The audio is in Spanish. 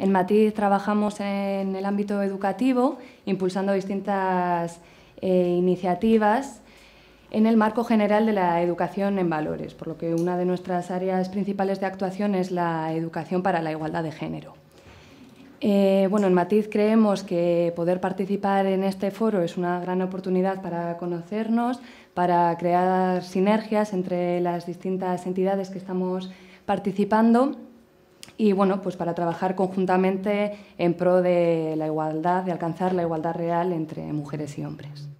En Matiz trabajamos en el ámbito educativo, impulsando distintas eh, iniciativas en el marco general de la educación en valores, por lo que una de nuestras áreas principales de actuación es la educación para la igualdad de género. Eh, bueno, en Matiz creemos que poder participar en este foro es una gran oportunidad para conocernos, para crear sinergias entre las distintas entidades que estamos participando y bueno, pues para trabajar conjuntamente en pro de la igualdad, de alcanzar la igualdad real entre mujeres y hombres.